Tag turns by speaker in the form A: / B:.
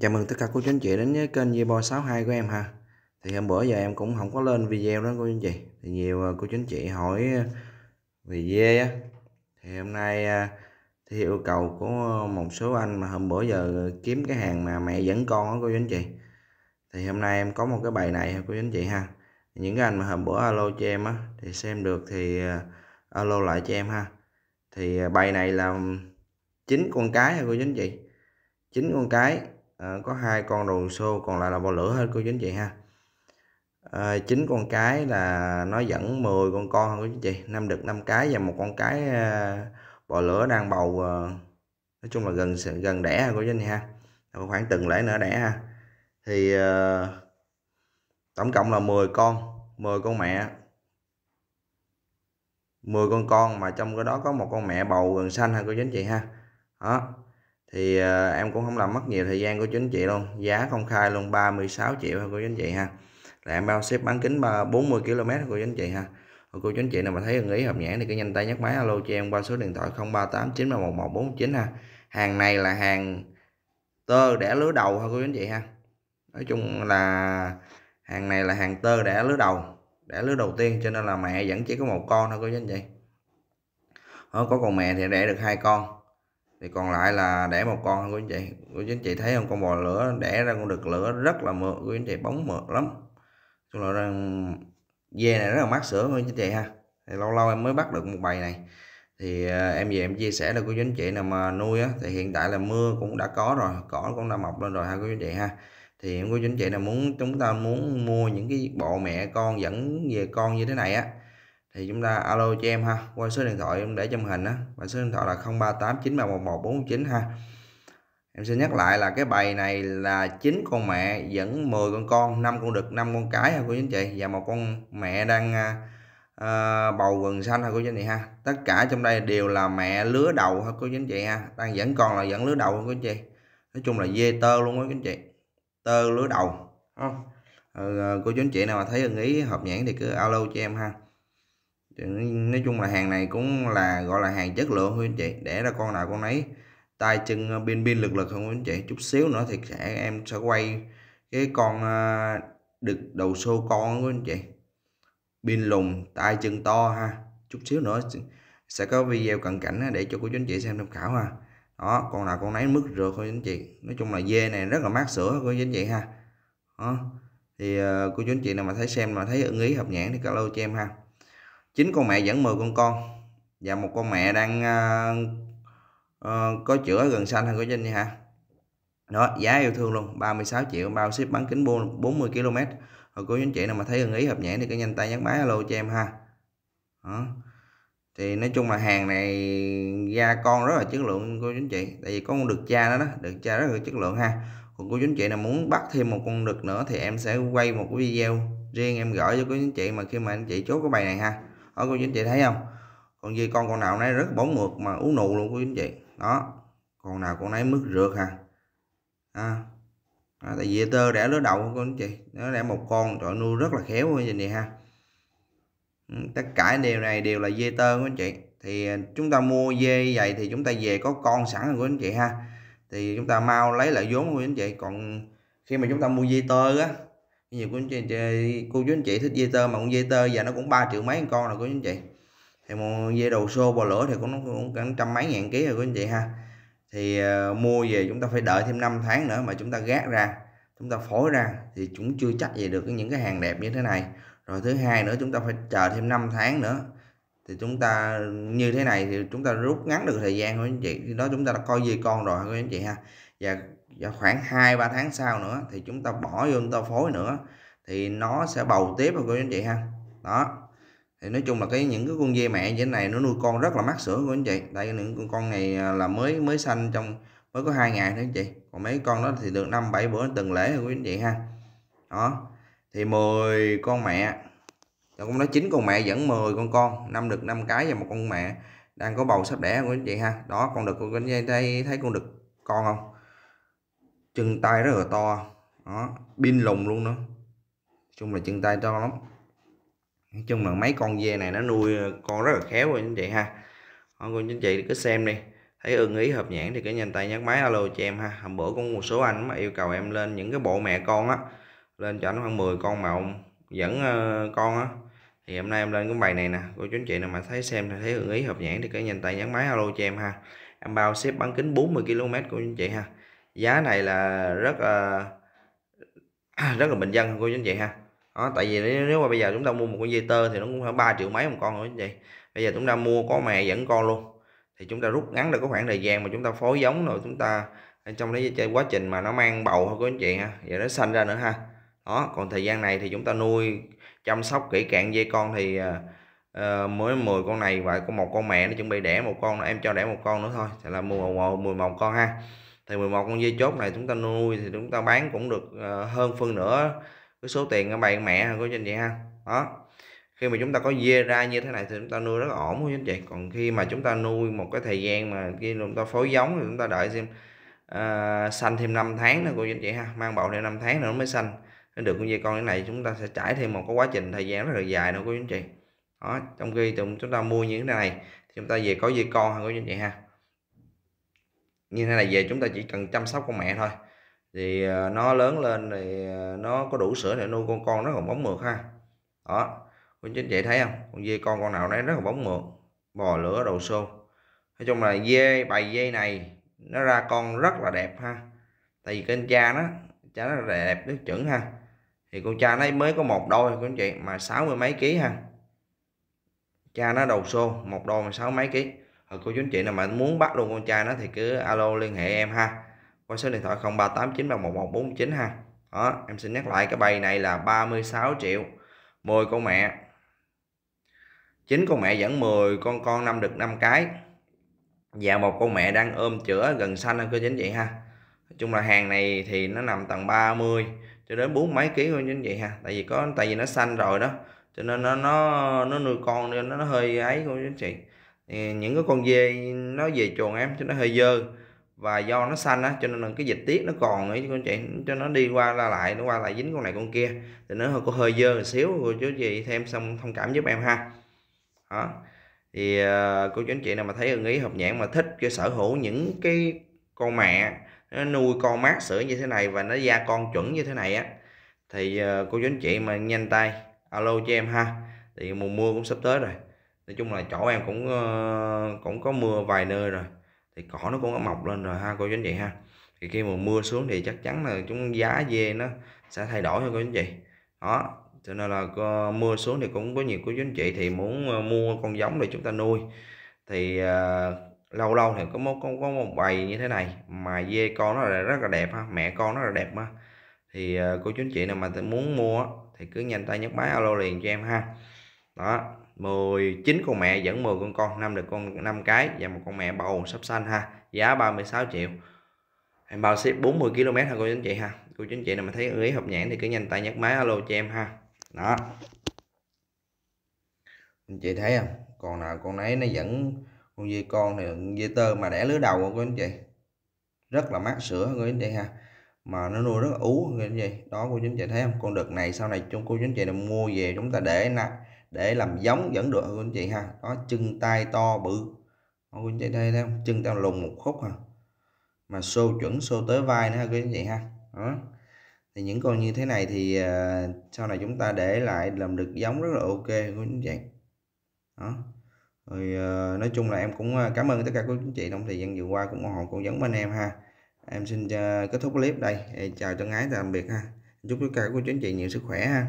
A: chào mừng tất cả cô chú anh chị đến với kênh Zebo 62 của em ha thì hôm bữa giờ em cũng không có lên video đó cô chú anh chị thì nhiều à, cô chú anh chị hỏi à, về dê á thì hôm nay à, thì yêu cầu của một số anh mà hôm bữa giờ kiếm cái hàng mà mẹ dẫn con đó cô chú anh chị thì hôm nay em có một cái bài này cô chú anh chị ha những cái anh mà hôm bữa alo cho em á thì xem được thì alo lại cho em ha thì bài này là chín con cái cô chú anh chị chín con cái à, có hai con đầu xô còn lại là bò lửa hết cô chú anh chị ha ờ, chín à, con cái là nó dẫn 10 con con của chị năm đực năm cái và một con cái à, bò lửa đang bầu à, nói chung là gần gần đẻ của anh chị ha khoảng từng lễ nữa đẻ ha thì à, tổng cộng là 10 con 10 con mẹ 10 con con mà trong cái đó có một con mẹ bầu gần xanh ha cô chú anh chị ha đó thì à, em cũng không làm mất nhiều thời gian của chính chị luôn giá công khai luôn 36 triệu của chính chị ha là em bao ship bán kính 40 km của chính chị ha Rồi cô chính chị nào mà thấy ưng ý hợp nhãn thì cứ nhanh tay nhấc máy alo cho em qua số điện thoại 0389311149 ha hàng này là hàng tơ đẻ lứa đầu ha cô chính chị ha nói chung là hàng này là hàng tơ đẻ lứa đầu đẻ lứa đầu tiên cho nên là mẹ vẫn chỉ có một con thôi cô chính chị Đó, ờ, có con mẹ thì đẻ được hai con thì còn lại là đẻ một con của anh chị của anh chị thấy không con bò lửa đẻ ra con đực lửa rất là mượt của anh chị bóng mượt lắm chung là dê này rất là mát sữa của anh chị ha thì lâu lâu em mới bắt được một bầy này thì à, em về em chia sẻ là của anh chị nào mà nuôi á thì hiện tại là mưa cũng đã có rồi cỏ cũng đã mọc lên rồi ha của anh chị ha thì em của anh chị nào muốn chúng ta muốn mua những cái bộ mẹ con dẫn về con như thế này á thì chúng ta alo cho em ha qua số điện thoại em để trong hình á và số điện thoại là 0389311449 ha em sẽ nhắc lại là cái bài này là chín con mẹ dẫn 10 con con năm con đực năm con cái ha cô chú anh chị và một con mẹ đang à, à, bầu quần xanh ha cô chú anh chị ha tất cả trong đây đều là mẹ lứa đầu ha cô chú anh chị ha đang dẫn con là dẫn lứa đầu ha cô chú anh chị nói chung là dê tơ luôn á cô chú anh chị tơ lứa đầu không ừ, à, cô chú anh chị nào mà thấy ưng ý hợp nhãn thì cứ alo cho em ha nói chung là hàng này cũng là gọi là hàng chất lượng thôi anh chị để ra con nào con nấy, tay chân pin pin lực lực không anh chị chút xíu nữa thì sẽ em sẽ quay cái con à, được đầu xô con của anh chị pin lùng tay chân to ha chút xíu nữa sẽ có video cận cảnh để cho cô chú anh chị xem tham khảo ha đó con nào con nấy mức rượt thôi anh chị nói chung là dê này rất là mát sữa của anh chị ha đó. thì à, cô chú anh chị nào mà thấy xem mà thấy ưng ý hợp nhãn thì alo cho em ha chín con mẹ dẫn 10 con con và một con mẹ đang uh, uh, có chữa gần xanh hay có dinh nha hả đó giá yêu thương luôn 36 triệu bao ship bán kính 40 km rồi cô anh chị nào mà thấy ưng ý hợp nhãn thì cứ nhanh tay nhắn máy alo cho em ha đó. thì nói chung là hàng này da con rất là chất lượng cô anh chị tại vì có con đực cha đó đó đực cha rất là chất lượng ha còn cô chú anh chị nào muốn bắt thêm một con đực nữa thì em sẽ quay một cái video riêng em gửi cho cô chú anh chị mà khi mà anh chị chốt cái bài này ha đó cô chú anh chị thấy không còn gì con con nào nấy rất bóng mượt mà uống nụ luôn cô chú anh chị đó con nào con nấy mứt rượt hả à. à, tại vì tơ đẻ lứa đầu cô anh chị nó đẻ một con trời nuôi rất là khéo như vậy nè ha ừ, tất cả điều này đều là dê tơ của anh chị thì chúng ta mua dê vậy thì chúng ta về có con sẵn của anh chị ha thì chúng ta mau lấy lại vốn của anh chị còn khi mà chúng ta mua dê tơ á bây giờ của anh chị, cô chú anh chị thích dây tơ mà cũng dây tơ giờ nó cũng ba triệu mấy con rồi của anh chị thì một dây đầu xô bò lửa thì cũng nó cũng cả trăm mấy ngàn ký rồi của anh chị ha thì uh, mua về chúng ta phải đợi thêm 5 tháng nữa mà chúng ta gác ra chúng ta phối ra thì chúng chưa chắc gì được những cái hàng đẹp như thế này rồi thứ hai nữa chúng ta phải chờ thêm 5 tháng nữa thì chúng ta như thế này thì chúng ta rút ngắn được thời gian của anh chị khi đó chúng ta đã coi dây con rồi của anh chị ha và và dạ, khoảng 2 3 tháng sau nữa thì chúng ta bỏ vô chúng ta phối nữa thì nó sẽ bầu tiếp rồi cô anh chị ha. Đó. Thì nói chung là cái những cái con dê mẹ như thế này nó nuôi con rất là mắc sữa của anh chị. đây những con con này à, là mới mới sanh trong mới có hai ngày nữa anh chị. Còn mấy con đó thì được 5 7 bữa từng lễ rồi quý anh chị ha. Đó. Thì 10 con mẹ rồi con nói chín con mẹ dẫn 10 con con, năm được năm cái và một con mẹ đang có bầu sắp đẻ của anh chị ha. Đó con được con thấy thấy con được con không? chân tay rất là to đó pin lùng luôn đó, chung là chân tay to lắm nói chung là mấy con dê này nó nuôi con rất là khéo rồi anh chị ha đó, ờ, cô chính chị cứ xem đi thấy ưng ý hợp nhãn thì cứ nhanh tay nhắc máy alo cho em ha hôm bữa có một số anh mà yêu cầu em lên những cái bộ mẹ con á lên cho anh khoảng 10 con mà ông dẫn ờ, con á thì hôm nay em lên cái bài này nè cô chú anh chị nào mà thấy xem thấy ưng ý hợp nhãn thì cứ nhanh tay nhắn máy alo cho em ha em bao xếp bán kính 40 km của anh chị ha giá này là rất uh, rất là bình dân của chú anh chị ha đó, tại vì nếu mà bây giờ chúng ta mua một con dây tơ thì nó cũng khoảng 3 triệu mấy một con rồi anh chị. bây giờ chúng ta mua có mẹ dẫn con luôn thì chúng ta rút ngắn được cái khoảng thời gian mà chúng ta phối giống rồi chúng ta ờ, trong đấy cái quá trình mà nó mang bầu thôi của anh chị ha vậy nó sanh ra nữa ha đó còn thời gian này thì chúng ta nuôi chăm sóc kỹ càng dây con thì uh, mới 10 con này và có một con mẹ nó chuẩn bị đẻ một con em cho đẻ một con nữa thôi sẽ là mua mười một con ha thì 11 con dê chốt này chúng ta nuôi thì chúng ta bán cũng được hơn phân nữa cái số tiền các bạn mẹ của anh chị ha đó khi mà chúng ta có dê ra như thế này thì chúng ta nuôi rất ổn của anh chị còn khi mà chúng ta nuôi một cái thời gian mà khi chúng ta phối giống thì chúng ta đợi xem uh, thêm 5 tháng nữa cô anh chị ha mang bầu thêm 5 tháng nữa mới xanh nó được con dê con như này chúng ta sẽ trải thêm một cái quá trình thời gian rất là dài nữa cô anh chị đó trong khi chúng ta mua như thế này thì chúng ta về có dê con hay cô anh chị ha như thế này về chúng ta chỉ cần chăm sóc con mẹ thôi thì ờ, nó lớn lên thì ờ, nó có đủ sữa để nuôi con con rất là bóng mượt ha đó quý chính chị thấy không con dê con con nào đấy rất là bóng mượt bò lửa đầu xô nói chung là dê bầy dê này nó ra con rất là đẹp ha tại vì kênh cha nó cha nó đẹp nước chuẩn ha thì con cha nó mới có một đôi anh chị mà sáu mươi mấy ký ha cha nó đầu xô một đôi mà sáu mấy ký hoặc ờ, cô chú anh chị nào mà muốn bắt luôn con trai nó thì cứ alo liên hệ em ha qua số điện thoại 0389311149 ha đó em xin nhắc lại cái bay này là 36 triệu 10 con mẹ 9 con mẹ dẫn 10 con con năm được 5 cái và một con mẹ đang ôm chữa gần xanh hơn chú anh chị ha Nói chung là hàng này thì nó nằm tầng 30 cho đến bốn mấy ký thôi như vậy ha tại vì có tại vì nó xanh rồi đó cho nên nó nó nó nuôi con nên nó, nó hơi ấy cô chú anh chị những cái con dê nó về chuồng em cho nó hơi dơ và do nó xanh á cho nên là cái dịch tiết nó còn ấy con chị cho nó đi qua la lại nó qua lại dính con này con kia thì nó hơi có hơi dơ một xíu rồi chú chị thêm xong thông cảm giúp em ha đó thì ờ, cô chú anh chị nào mà thấy ưng ý hợp nhãn mà thích cái sở hữu những cái con mẹ nó nuôi con mát sữa như thế này và nó ra con chuẩn như thế này á thì ờ, cô chú anh chị mà nhanh tay alo cho em ha thì mùa mưa cũng sắp tới rồi nói chung là chỗ em cũng ờ, cũng có mưa vài nơi rồi thì cỏ nó cũng đã mọc lên rồi ha cô chú anh chị ha thì khi mà mưa xuống thì chắc chắn là chúng giá dê nó sẽ thay đổi thôi cô chú anh chị đó cho nên là mưa xuống thì cũng có nhiều cô chú anh chị thì muốn ờ, mua con giống để chúng ta nuôi thì uh, lâu lâu thì có một có, có một bầy như thế này mà dê con nó là rất là đẹp ha mẹ con nó là đẹp ha thì uh, cô chú anh chị nào mà muốn mua thì cứ nhanh tay nhấc máy alo liền cho em ha đó 19 con mẹ dẫn 10 con con năm được con 5 cái và một con mẹ bầu sắp sanh ha giá 36 triệu em bao ship 40 km ha cô chú anh chị ha cô chú anh chị nào mà thấy ưới hộp nhãn thì cứ nhanh tay nhấc máy alo cho em ha đó anh chị thấy không còn nào con ấy nó dẫn con dê con thì dê tơ mà đẻ lứa đầu không cô chú anh chị rất là mát sữa cô chú anh chị ha mà nó nuôi rất là ú như vậy đó cô chú anh chị thấy không con đực này sau này chúng cô chú anh chị là mua về chúng ta để nè để làm giống vẫn được anh chị ha có chân tay to bự không anh chị đây thấy chân tao lùng một khúc ha à. mà xô chuẩn xô tới vai nữa ha quý anh chị ha đó thì những con như thế này thì uh, sau này chúng ta để lại làm được giống rất là ok của anh chị đó rồi uh, nói chung là em cũng cảm ơn tất cả quý anh chị trong thời gian vừa qua cũng ủng hộ cũng giống bên em ha em xin uh, kết thúc clip đây chào chân ái tạm biệt ha chúc tất cả quý anh chị nhiều sức khỏe ha